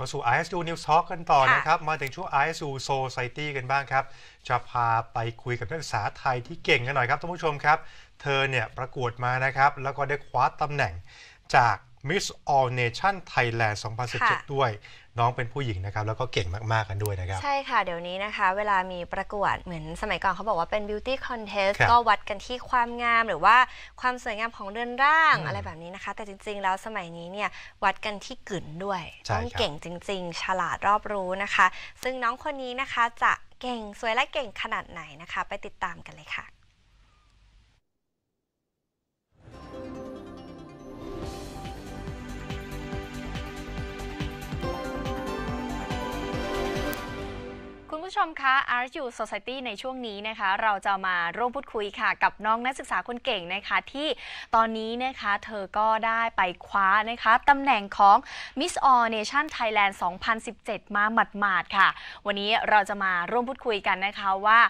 ข้าสู่ ISU News Talk กันต่อนะครับ มาถึงช่วง ISU Society กันบ้างครับ จะพาไปคุยกับนักศึกษาไทยที่เก่งกันหน่อยครับท่านผู้ชมครับ เธอเนี่ยประกวดมานะครับ แล้วก็ได้คว้าตำแหน่งจาก Miss All Nation Thailand 2017 ด้วยน้องเป็นผู้หญิงนะครับแล้วก็เก่งมากๆกันด้วยนะครับใช่ค่ะ เดี๋ยวนี้นะคะ เวลามีประกวด เหมือนสมัยก่อน เขาบอกว่าเป็น beauty contest ก็วัดกันที่ความงามหรือว่าความสวยงามของเรือนร่างอะไรแบบนี้นะคะ แต่จริงๆแล้วสมัยนี้เนี่ยวัดกันที่กลืนด้วยต้องเก่งจริง ๆ ฉลาดรอบรู้นะคะ ซึ่งน้องคนนี้นะคะ จะเก่งสวยและเก่งขนาดไหนนะคะ ไปติดตามกันเลยค่ะคุณผู้ชมคะ RU Society ในช่วงนี้นะคะเราจะมาร่วมพูดคุยค่ะกับน้องนักศึกษาคนเก่งนะคะที่ตอนนี้นะคะเธอก็ได้ไปคว้านะคะตำแหน่งของ Miss All Nation Thailand 2017 มาหมาดดค่ะ วันนี้เราจะมาร่วมพูดคุยกันนะคะว่า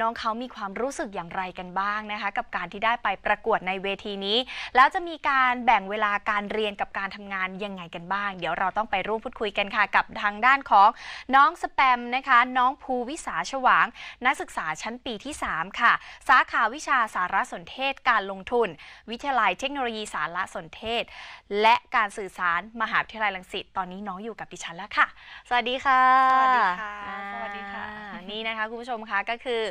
น้องเขามีความรู้สึกอย่างไรกันบ้างนะคะกับการที่ได้ไปประกวดในเวทีนี้ แล้วจะมีการแบ่งเวลาการเรียนกับการทำงานยังไงกันบ้าง เดี๋ยวเราต้องไปร่วมพูดคุยกันค่ะกับทางด้านของน้องสแปมนะคะน้องภูวิสาชวาง นักศึกษาชั้นปีที่ 3 ค่ะ สาขาวิชาสารสนเทศการลงทุน วิทยาลัยเทคโนโลยีสารสนเทศ และการสื่อสารมหาวิทยาลัยลังสิตตอนนี้น้องอยู่กับดิฉันแล้วค่ะ สวัสดีค่ะ สวัสดีค่ะสวัสดีค่ะ นี่นะคะคุณผู้ชมคะก็คือ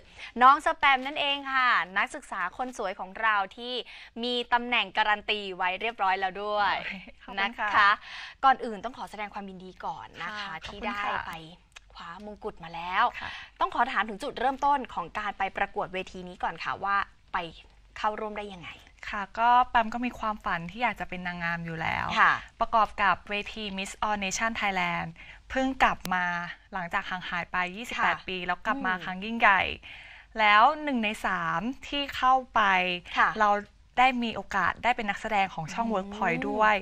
น้องสแปมนั่นเองค่ะ นักศึกษาคนสวยของเราที่มีตำแหน่งการันตีไว้เรียบร้อยแล้วด้วยนะคะ ก่อนอื่นต้องขอแสดงความยินดีก่อนนะคะที่ได้ไปว้ามงกุฎมาแล้ว ต้องขอถามถึงจุดเริ่มต้นของการไปประกวดเวทีนี้ก่อนค่ะว่าไปเข้าร่วมได้ยังไง ค่ะก็แปมก็มีความฝันที่อยากจะเป็นนางงามอยู่แล้ว ประกอบกับเวที Miss All Nation Thailand เพิ่งกลับมาหลังจากห่างหายไป 28 ปี แล้วกลับมาครั้งยิ่งใหญ่ แล้วหนึ่งในสามที่เข้าไป เราได้มีโอกาสได้เป็นนักแสดงของช่อง Workpoint ด้วย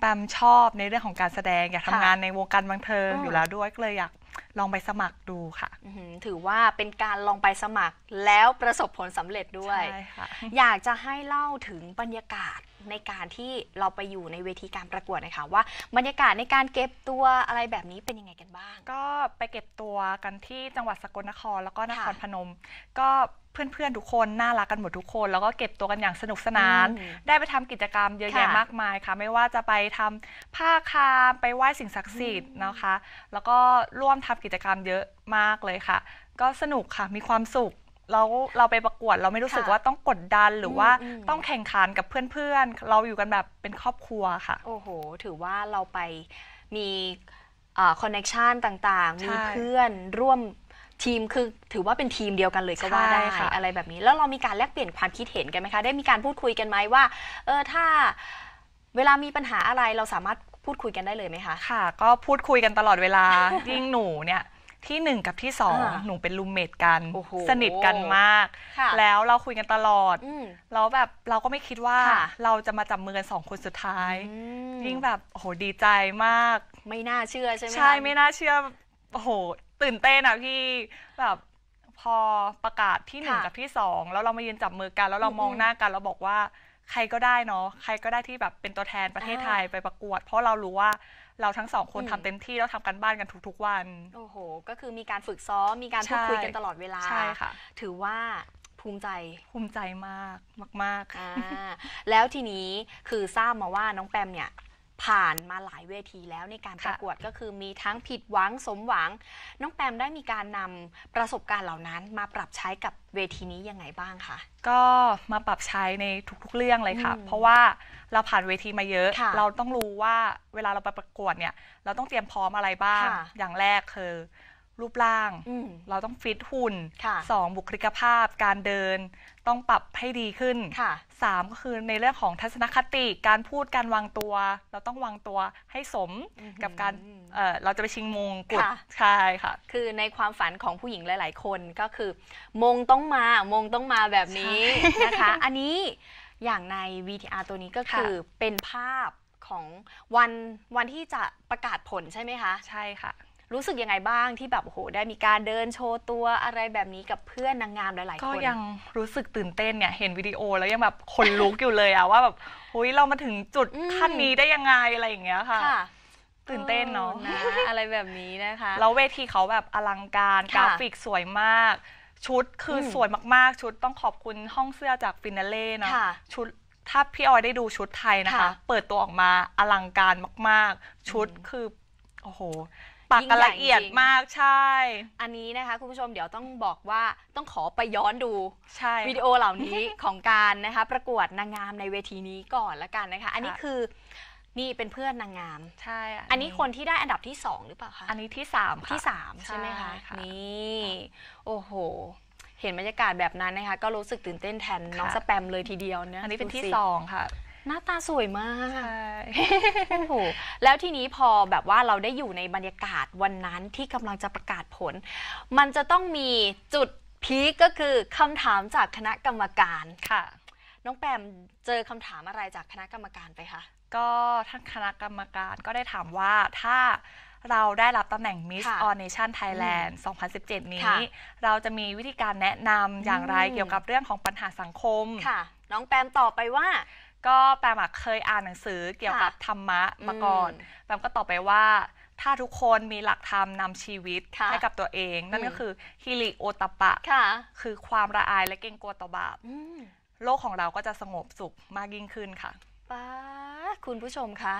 แปมชอบในเรื่องของการแสดงอยากทำงานในวงการบันเทิงอยู่แล้วด้วย ก็เลยอยากลองไปสมัครดูค่ะ ถือว่าเป็นการลองไปสมัครแล้วประสบผลสำเร็จด้วย ใช่ค่ะ อยากจะให้เล่าถึงบรรยากาศในการที่เราไปอยู่ในเวทีการประกวดนะคะว่าบรรยากาศในการเก็บตัวอะไรแบบนี้เป็นยังไงกันบ้าง ก็ไปเก็บตัวกันที่จังหวัดสกลนคร แล้วก็นครพนมก็เพื่อน ๆ ทุกคนน่ารักกันหมดทุกคนแล้วก็เก็บตัวกันอย่างสนุกสนาน ได้ไปทำกิจกรรมเยอะแยะมากมายค่ะ ไม่ว่าจะไปทำผ้าคามไปไหว้สิ่งศักดิ์สิทธิ์นะคะ แล้วก็ร่วมทำกิจกรรมเยอะมากเลยค่ะ ก็สนุกค่ะ มีความสุขเราเราไปประกวด เราไม่รู้สึกว่าต้องกดดันหรือว่าต้องแข่งขันกับเพื่อนๆ เราอยู่กันแบบเป็นครอบครัวค่ะ โอ้โหถือว่าเราไปมีคอนเน็ชันต่างๆมีเพื่อนร่วมทีม คือถือว่าเป็นทีมเดียวกันเลยก็ว่าได้ค่ะ อะไรแบบนี้แล้วเรามีการแลกเปลี่ยนความคิดเห็นกันไหมคะได้มีการพูดคุยกันไหมว่าเออถ้าเวลามีปัญหาอะไรเราสามารถพูดคุยกันได้เลยไหมคะค่ะ ก็พูดคุยกันตลอดเวลา ยิ่งหนูเนี่ย ที่หนึ่งกับที่สองหนูเป็นรูมเมทกัน สนิทกันมาก แล้วเราคุยกันตลอดแล้วแบบเราก็ไม่คิดว่าเราจะมาจับมือกันสองคนสุดท้ายยิ่งแบบโโหดีใจมาก ไม่น่าเชื่อใช่ไหมใช่ไม่น่าเชื่อโอ้โหตื่นเต้นอะพี่แบบพอประกาศที่หนึ่งกับที่สองแล้วเรามายืนจับมือกัน แล้วเรามองหน้ากันเราบอกว่า ใครก็ได้เนาะใครก็ได้ที่แบบเป็นตัวแทนประเทศไทยไปประกวด เพราะเรารู้ว่าเราทั้งสองคนทำทำเต็มที่ แล้วทำกันบ้านกันทุกๆวัน โอ้โห ก็คือมีการฝึกซ้อมมีการพูดคุยกันตลอดเวลาใช่ค่ะถือว่าภูมิใจภูมิใจมากมากๆอ่าแล้วทีนี้คือทราบมาว่าน้องแปมเนี่ยผ่านมาหลายเวทีแล้วในการประกวดก็คือมีทั้งผิดหวังสมหวัง น้องแปมได้มีการนำประสบการณ์เหล่านั้นมาปรับใช้กับเวทีนี้ยังไงบ้างคะก็มาปรับใช้ในทุก ๆ เรื่องเลยค่ะ เพราะว่าเราผ่านเวทีมาเยอะะเราต้องรู้ว่าเวลาเราไปประกวดเนี่ย เราต้องเตรียมพร้อมอะไรบ้าง อย่างแรกคือรูปร่างเราต้องฟิตหุ่นสองบุคลิกภาพการเดินต้องปรับให้ดีขึ้นสามก็คือในเรื่องของทัศนคติ การพูดการวางตัว เราต้องวางตัวให้สมกับการเเราจะไปชิงมงกุฎใช่ค่ะ คือในความฝันของผู้หญิงหลายๆ คนก็คือ มงต้องมามงต้องมาแบบนี้นะคะ อันนี้อย่างใน VTR ตัวนี้ก็คือเป็นภาพของวันวันที่จะประกาศผลใช่ไหมคะใช่ค่ะรู้สึกยังไงบ้างที่แบบโอ้โห ได้มีการเดินโชว์ตัวอะไรแบบนี้กับเพื่อนนางงามหลายๆคน ก็ยังรู้สึกตื่นเต้นเนี่ย เห็นวิดีโอแล้วยังแบบขนลุกอยู่เลยอะว่าแบบฮ้ยเรามาถึงจุดขั้นนี้ได้ยังไงอะไรอย่างเงี้ยค่ะ ตื่นเต้นเนาะะอะไรแบบนี้นะคะ แล้วเวทีเขาแบบอลังการกราฟิกสวยมาก ชุดคือสวยมากๆ ชุดต้องขอบคุณห้องเสื้อจากฟินาเล่เนาะชุดถ้าพี่ออยได้ดูชุดไทยนะคะ เปิดตัวออกมาอลังการมาก ๆ ชุดคือโอ้โหปักละเอียดมากใช่ อันนี้นะคะคุณผู้ชมเดี๋ยวต้องบอกว่าต้องขอไปย้อนดูวิดีโอเหล่านี้ของการนะคะ ประกวดนางงามในเวทีนี้ก่อนละกันนะคะ อันนี้คือนี่เป็นเพื่อนนางงาม ใช่ อันนี้คนที่ได้อันดับที่สองหรือเปล่าคะอันนี้ที่สามค่ะที่สามใช่ไหมคะนี่โอ้โหเห็นบรรยากาศแบบนั้นนะคะ ก็รู้สึกตื่นเต้นแทนน้องสแปมเลยทีเดียวเนยอันนี้เป็นที่สองค่ะหน้าตาสวยมากโอ้โหแล้วทีนี้พอแบบว่าเราได้อยู่ในบรรยากาศวันนั้นที่กำลังจะประกาศผล มันจะต้องมีจุดพีกก็คือคำถามจากคณะกรรมการค่ะ น้องแปมเจอคำถามอะไรจากคณะกรรมการไปคะ ก็ท่านคณะกรรมการก็ได้ถามว่าถ้าเราได้รับตำแหน่ง Miss All Nation Thailand 2017นี้ เราจะมีวิธีการแนะนำอย่างไรเกี่ยวกับเรื่องของปัญหาสังคม ค่ะ น้องแปมตอบไปว่าก็แปมเคยอ่านหนังสือเกี่ยวกับธรรมะมาก่อน แปมก็ตอบไปว่า ถ้าทุกคนมีหลักธรรมนำชีวิตให้กับตัวเอง นั่นก็คือฮิริโอตปะ คือความระอายและเกรงกลัวต่อบาปโลกของเราก็จะสงบสุขมากยิ่งขึ้นค่ะป้าคุณผู้ชมคะ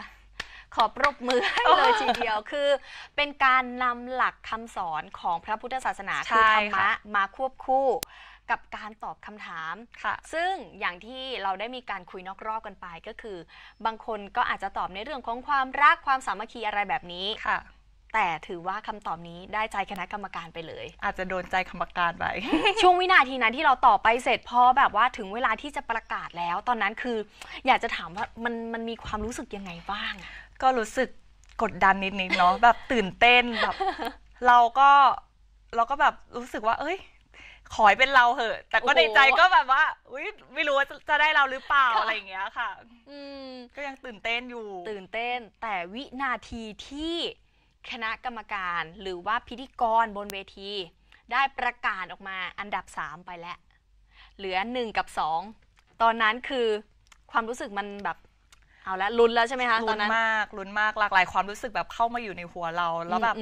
ขอปรบมือให้เลยทีเดียวคือเป็นการนำหลักคำสอนของพระพุทธศาสนาคือธรรมะมาควบคู่กับการตอบคำถาม ค่ะ ซึ่งอย่างที่เราได้มีการคุยนอกรอบกันไปก็คือ บางคนก็อาจจะตอบในเรื่องของความรักความสามัคคีอะไรแบบนี้ ค่ะ แต่ถือว่าคำตอบนี้ได้ใจคณะกรรมการไปเลย อาจจะโดนใจกรรมการไปช่วงวินาทีนั้นที่เราตอบไปเสร็จพอแบบว่าถึงเวลาที่จะประกาศแล้ว ตอนนั้นคือ อยากจะถามว่ามันมันมีความรู้สึกยังไงบ้าง ก็รู้สึกกดดันนิดนิดเนาะ แบบตื่นเต้นแบบเราก็เราก็แบบรู้สึกว่าเอ้ยขอยเป็นเราเหอะ แต่ก็ในใจก็แบบว่าอุ้ยไม่รู้ว่าจะได้เราหรือเปล่า อะไรอย่างเงี้ยค่ะ อืมก็ยังตื่นเต้นอยู่ ตื่นเต้น แต่วินาทีที่คณะกรรมการหรือว่าพิธีกรบนเวที ได้ประกาศออกมาอันดับสามไปแล้วเหลือหนึ่งกับสอง ตอนนั้นคือความรู้สึกมันแบบ เอาละลุ้นแล้วใช่ไหมคะตอนนั้นลุ้นมากลุ้นมากหลากหลายความรู้สึกแบบเข้ามาอยู่ในหัวเรา แล้วแบบ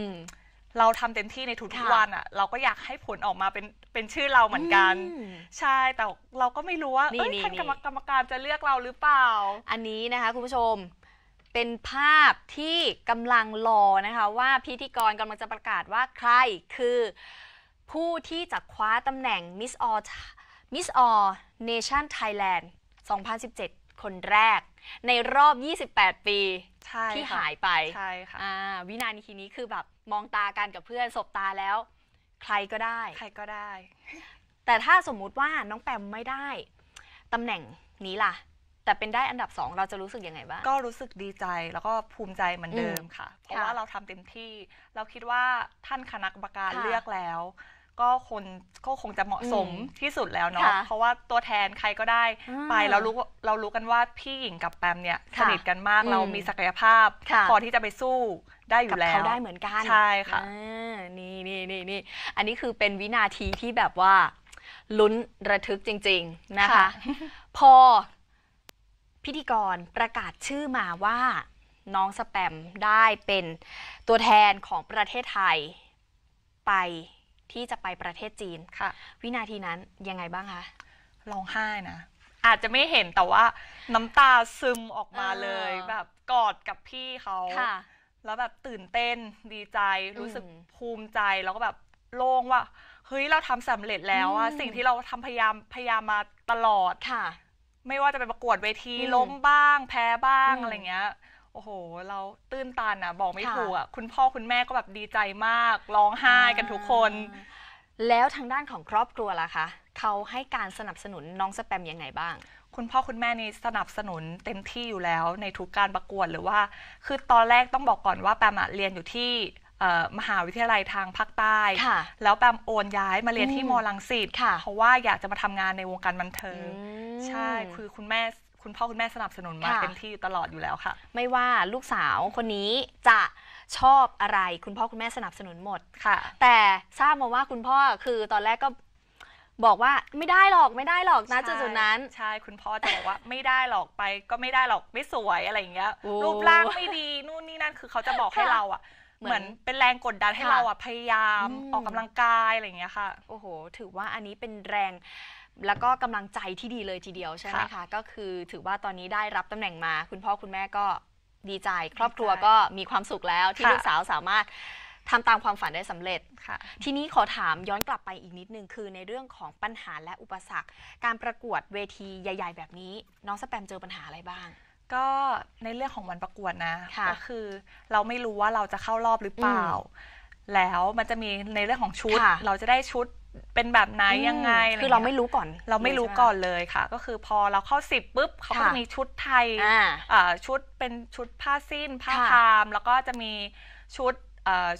เราทำเต็มที่ในทุกๆวันอ่ะเราก็อยากให้ผลออกมาเป็นเป็นชื่อเราเหมือนกัน ใช่ แต่เราก็ไม่รู้ว่าเอ้ยท่านกรรมการจะเลือกเราหรือเปล่า อันนี้นะคะคุณผู้ชม เป็นภาพที่กำลังรอนะคะว่าพิธีกรกำลังจะประกาศว่าใครคือ ผู้ที่จะคว้าตำแหน่งมิสออ l l m i อ s All Nation Thailand 2017 คนแรก ในรอบ 28 ปีที่หายไปใช่ค่ะวินาทีนี้คือแบบมองตากันกับเพื่อน สบตาแล้ว ใครก็ได้ ใครก็ได้ แต่ถ้าสมมุติว่าน้องแปมไม่ได้ ตำแหน่งนี้ล่ะ แต่เป็นได้อันดับสองเราจะรู้สึกยังไงบ้างก็รู้สึกดีใจแล้วก็ภูมิใจเหมือนเดิมค่ะ เพราะว่าเราทำเต็มที่เราคิดว่าท่านคณะกรรมการเลือกแล้วก็คนก็คงจะเหมาะสมที่สุดแล้วเนาะะเพราะว่าตัวแทนใครก็ได้ไปแล้วรู้เรารู้กันว่าพี่หญิงกับแปมเนี่ยสคนิทกันมากเรามีศักยภาพ พอที่จะไปสู้ได้อยู่แล้วเขาได้เหมือนกันใช่ค่ะนี่นี่นี่นี่อันนี้คือเป็นวินาทีที่แบบว่า ลุ้นระทึกจริง ๆนะคะคะพอพิธีกรประกาศชื่อมาว่า น้องสแปมได้เป็นตัวแทนของประเทศไทยไปที่จะไปประเทศจีนค่ะ วินาทีนั้นยังไงบ้างคะร้องไห้นะ อาจจะไม่เห็นแต่ว่าน้ำตาซึมออกมาเลยเแบบกอดกับพี่เขาค่ะ แล้วแบบตื่นเต้นดีใจรู้สึกภูมิใจ แล้วก็แบบโล่งว่าเฮ้ยเราทำสำเร็จแล้วอะสิ่งที่เราทำพยายามพยายามมาตลอดค่ะ ไม่ว่าจะไปประกวดเวทีล้มบ้าง แพ้บ้างออะไรเงี้ยโอ้โห เราตื้นตันอะบอกไม่ถูกอ่ะ คุณพ่อคุณแม่ก็แบบดีใจมาก ร้องไห้กันทุกคน แล้วทางด้านของครอบครัวล่ะคะ เขาให้การสนับสนุนน้องสแปมยังไงบ้าง คุณพ่อคุณแม่นี่สนับสนุนเต็มที่อยู่แล้วในทุกการประกวดหรือว่า คือตอนแรกต้องบอกก่อน ว่าแปมอะเรียนอยู่ที่มหาวิทยาลัยทางภาคใต้ค่ะแล้วแปมโอนย้ายมาเรียนที่มอลังสิตค่ะเพราะว่าอยากจะมาทำงานในวงการบันเทิง ใช่ คือคุณแม่คุณพ่อคุณแม่สนับสนุนมาเต็มที่ตลอดอยู่แล้วค่ะ ไม่ว่าลูกสาวคนนี้จะชอบอะไร คุณพ่อคุณแม่สนับสนุนหมดค่ะ แต่ทราบมาว่าคุณพ่อคือตอนแรกก็ บอกว่าไม่ได้หรอกไม่ได้หรอกนะจุดๆนั้นใช่คุณพ่อจะบอกว่าไม่ได้หรอกไป ก็ไม่ได้หรอกไม่สวยอะไรอย่างเงี้ยรูปร่างไม่ดีนู่นนี่นั่นคือเขาจะบอกให้เราอ่ะเหมือนเป็นแรงกดดันให้เราอ่ะพยายามอมออกกำลังกายอะไรอย่างเงี้ยค่ะ โอ้โห ถือว่าอันนี้เป็นแรงแล้วก็กำลังใจที่ดีเลยทีเดียวใช่ไหมคะ ก็คือถือว่าตอนนี้ได้รับตำแหน่งมา คุณพ่อคุณแม่ก็ดีใจครอบครัวก็มีความสุขแล้ว ที่ลูกสาวสามารถทำตามความฝันได้สำเร็จทีนี้ขอถามย้อนกลับไปอีกนิดนึงคือในเรื่องของปัญหาและอุปสรรค การประกวดเวทีใหญ่ๆแบบนี้ น้องสแปมเจอปัญหาอะไรบ้าง ก็ในเรื่องของวันประกวดนะก็คือเราไม่รู้ว่าเราจะเข้ารอบหรือเปล่า แล้วมันจะมีในเรื่องของชุดเราจะได้ชุดเป็นแบบไหนยังไงอะไรคือเราไม่รู้ก่อน เราไม่รู้ก่อนเลยค่ะ ก็คือพอเราเข้าสิบปุ๊บ เขาก็จะมีชุดไทยชุดเป็นชุดผ้าสิ้นผ้าคาม แล้วก็จะมีชุด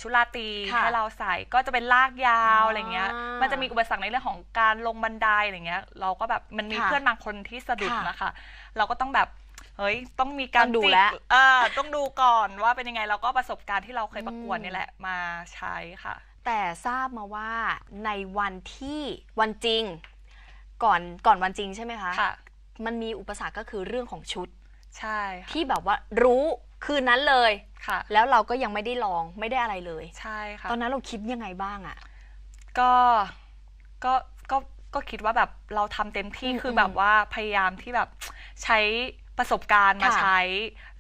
ชุดราตรีให้เราใส่ก็จะเป็นลากยาวอะไรเงี้ย มันจะมีอุปสรรคในเรื่องของการลงบันไดอะไรเงี้ยเราก็แบบมันมีเพื่อนบางคนที่สะดุดนะคะเราก็ต้องแบบเฮ้ยต้องมีการดูแลต้องดูก่อนว่าเป็นยังไงเราก็ประสบการณ์ที่เราเคยประกวดนี่แหละมาใช้ค่ะแต่ทราบมาว่าในวันที่วันจริงก่อนก่อนวันจริงใช่ไหมคะค่ะมันมีอุปสรรคก็คือเรื่องของชุด ใช่ที่แบบว่ารู้คืนนั้นเลยค่ะ แล้วเราก็ยังไม่ได้ลองไม่ได้อะไรเลย ใช่ค่ะตอนนั้นเราคิดยังไงบ้างอะก็ก็ก็ก็คิดว่าแบบเราทำเต็มที่คือแบบว่าพยายามที่แบบใช้ประสบการณ์มาใช้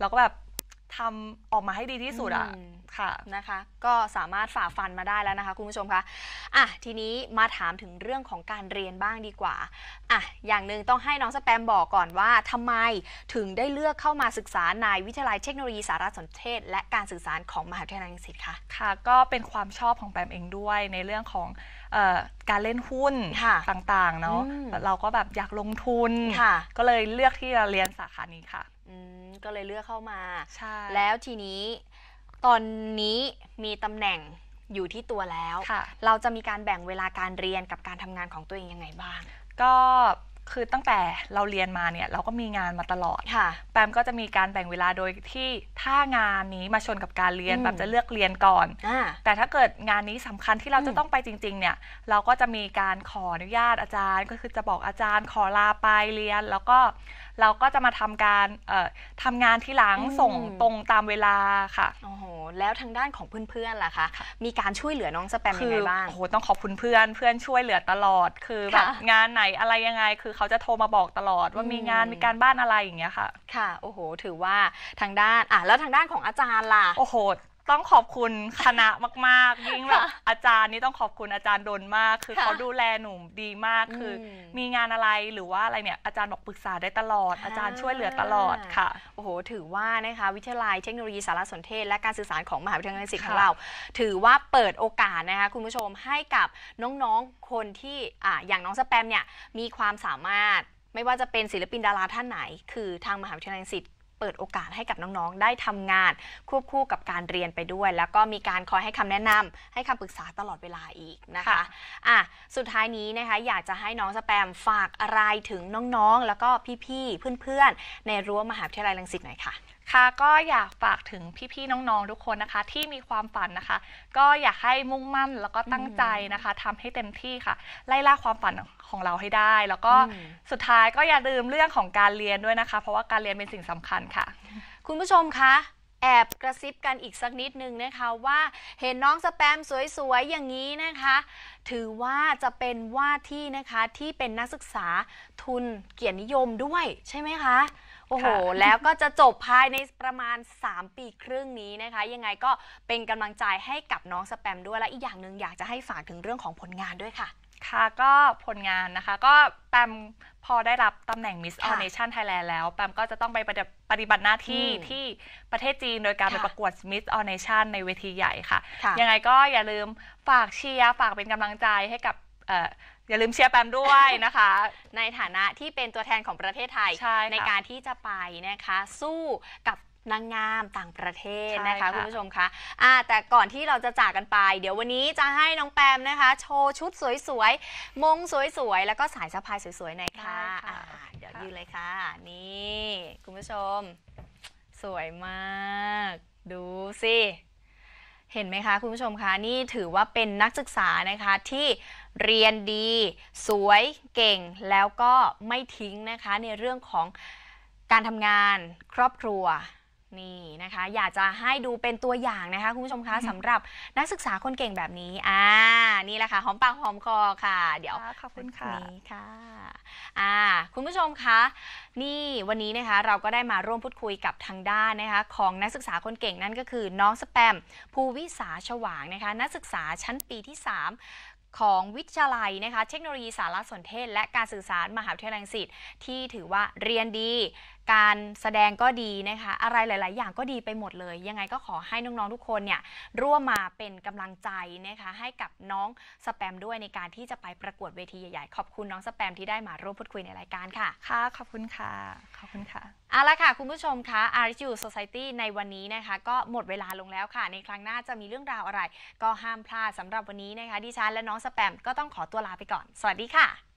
แล้วก็แบบทำออกมาให้ดีที่สุดอะค่ะ นะคะ ก็สามารถฝ่าฟันมาได้แล้วนะคะคุณผู้ชมคะอ่ะ ทีนี้มาถามถึงเรื่องของการเรียนบ้างดีกว่าอ่ะอย่างหนึ่งต้องให้น้องสแปมบอกก่อนว่าทำไมถึงได้เลือกเข้ามาศึกษาในวิทยาลัยเทคโนโลยีสารสนเทศ และการสื่อสารของมหาวิทยาลัยศิษย์คคะค่ะ ก็เป็นความชอบของแปมเองด้วยในเรื่องของการเล่นหุ้นต่างๆเนาะ เราก็แบบอยากลงทุนก็เลยเลือกที่จะเรียนสาขานี้ค่ะก็เลยเลือกเข้ามาใช่แล้วทีนี้ตอนนี้มีตำแหน่งอยู่ที่ตัวแล้ว เราจะมีการแบ่งเวลาการเรียนกับการทำงานของตัวเองยังไงบ้าง ก็คือตั้งแต่เราเรียนมาเนี่ยเราก็มีงานมาตลอดค่ะ แปมก็จะมีการแบ่งเวลาโดยที่ถ้างานนี้มาชนกับการเรียนแปมจะเลือกเรียนก่อน แต่ถ้าเกิดงานนี้สำคัญที่เราจะต้องไปจริงๆเนี่ยเราก็จะมีการขออนุญาตอาจารย์ ก็คือจะบอกอาจารย์ ขอลาไปเรียน แล้วก็เราก็จะมาทำการทำงานที่หลังส่งตรงตามเวลาค่ะ โอ้โหแล้วทางด้านของเพื่อนๆล่ะคะ มีการช่วยเหลือน้องสแปมยังไงบ้างโอ้โหต้องขอบคุณเพื่อนเพื่อนช่วยเหลือตลอด คือแบบงานไหนอะไรยังไงคือเขาจะโทรมาบอกตลอดว่ามีงานมีการบ้านอะไรอย่างเงี้ยค่ะ ค่ะ โอ้โห ถือว่าทางด้าน อ่ะ แล้วทางด้านของอาจารย์ล่ะ โอ้โหต้องขอบคุณคณะมากๆยิ่งแบบอาจารย์นี่ต้องขอบคุณอาจารย์ดนมากคือเขาดูแลหนุ่มดีมากคือ มีงานอะไรหรือว่าอะไรเนี่ยอาจารย์บอกปรึกษาได้ตลอด อาจารย์ช่วยเหลือตลอดค่ะโอ้โหถือว่านะคะวิทยาลัยเทคโนโลยีสารสนเทศและการสื่อสารของมหาวิทยาลัยศิลป์ของเราถือว่าเปิดโอกาสนะคะคุณผู้ชมให้กับน้องๆคนที่อ่าอย่างน้องสแปมเนี่ยมีความสามารถไม่ว่าจะเป็นศิลปินดาราท่านไหน คือทางมหาวิทยาลัยศิลป์เปิดโอกาสให้กับน้อง ๆ ได้ทำงาน ควบคู่กับการเรียนไปด้วย แล้วก็มีการคอยให้คำแนะนำ ให้คำปรึกษาตลอดเวลาอีกนะคะ อ่ะสุดท้ายนี้นะคะ อยากจะให้น้องสแปมฝากอะไรถึงน้อง ๆ แล้วก็พี่ ๆ เพื่อน ๆ ในรั้วมหาวิทยาลัยลังสิตหน่อยค่ะค่ะก็อยากฝากถึงพี่ๆน้องๆทุกคนนะคะ ที่มีความฝันนะคะ ก็อยากให้มุ่งมั่นแล้วก็ตั้งใจนะคะ ทำให้เต็มที่ค่ะ ไล่ล่าความฝันของเราให้ได้ แล้วก็สุดท้ายก็อย่าลืมเรื่องของการเรียนด้วยนะคะ เพราะว่าการเรียนเป็นสิ่งสำคัญค่ะ คุณผู้ชมคะแอบกระซิบกันอีกสักนิดนึงนะคะ ว่าเห็นน้องสแปมสวยๆอย่างนี้นะคะ ถือว่าจะเป็นว่าที่นะคะที่เป็นนักศึกษาทุนเกียรตินิยมด้วย ใช่ไหมคะโอ้โห แล้วก็จะจบภายในประมาณ 3 ปีครึ่งนี้นะคะ ยังไงก็เป็นกำลังใจให้กับน้องสแปมด้วยและอีกอย่างหนึ่งอยากจะให้ฝากถึงเรื่องของผลงานด้วยค่ะ ค่ะ ก็ผลงานนะคะ ก็แปมพอได้รับตำแหน่ง Miss All Nation Thailand แล้ว แปมก็จะต้องไปปฏิบัติหน้าที่ที่ประเทศจีน โดยการไปประกวด Miss All Nation ในเวทีใหญ่ค่ะ ยังไงก็อย่าลืมฝากเชียร์ฝากเป็นกำลังใจให้กับอย่าลืมเชียร์แปมด้วยนะคะ ในฐานะที่เป็นตัวแทนของประเทศไทยใในการที่จะไปนะคะสู้กับนางงามต่างประเทศนะคะคุณผู้ชมคะะแต่ก่อนที่เราจะจากกันไป เดี๋ยววันนี้จะให้น้องแปมนะคะ โชว์ชุดสวยๆมงสวยๆ แล้วก็สายสะพายสวยๆหน่อยค่ะเดี๋ยวยืนเลยค่ะ นี่คุณผู้ชม สวยมากดูสิ เห็นไหมคะ คุณผู้ชมคะนี่ถือว่าเป็นนักศึกษานะคะที่เรียนดีสวยเก่งแล้วก็ไม่ทิ้งนะคะ ในเรื่องของการทำงานครอบครัวนี่นะคะ อยากจะให้ดูเป็นตัวอย่างนะคะ คุณผู้ชมคะสำหรับนักศึกษาคนเก่งแบบนี้อ่านี่แหละค่ะหอมปากหอมคอค่ะ เดี๋ยวขอบคุณค่ะนี่ค่ะอ่า คุณผู้ชมคะนี่วันนี้นะคะ เราก็ได้มาร่วมพูดคุยกับทางด้านนะคะ ของนักศึกษาคนเก่งนั่นก็คือน้องสแปมภูวิสาฉวางนะคะ นักศึกษาชั้นปีที่ 3ของวิทยาลัยนะคะเทคโนโลยีสารสนเทศและการสื่อสารมหาวิทยาลัยศิษย์ที่ถือว่าเรียนดีการแสดงก็ดีนะคะอะไรหลาย ๆ อย่างก็ดีไปหมดเลย ยังไงก็ขอให้น้อง ๆ ทุกคนเนี่ยร่วมมาเป็นกำลังใจนะคะให้กับน้องสแปมด้วยในการที่จะไปประกวดเวทีใหญ่ๆ ขอบคุณน้องสแปมที่ได้มาร่วมพูดคุยในรายการค่ะค่ะ ขอบคุณค่ะ ขอบคุณค่ะเอาละค่ะ คุณผู้ชมคะ RSU Society ในวันนี้นะคะก็หมดเวลาลงแล้วค่ะ ในครั้งหน้าจะมีเรื่องราวอะไร ก็ห้ามพลาดสำหรับวันนี้นะคะดิฉันและน้องสแปมก็ต้องขอตัวลาไปก่อน สวัสดีค่ะ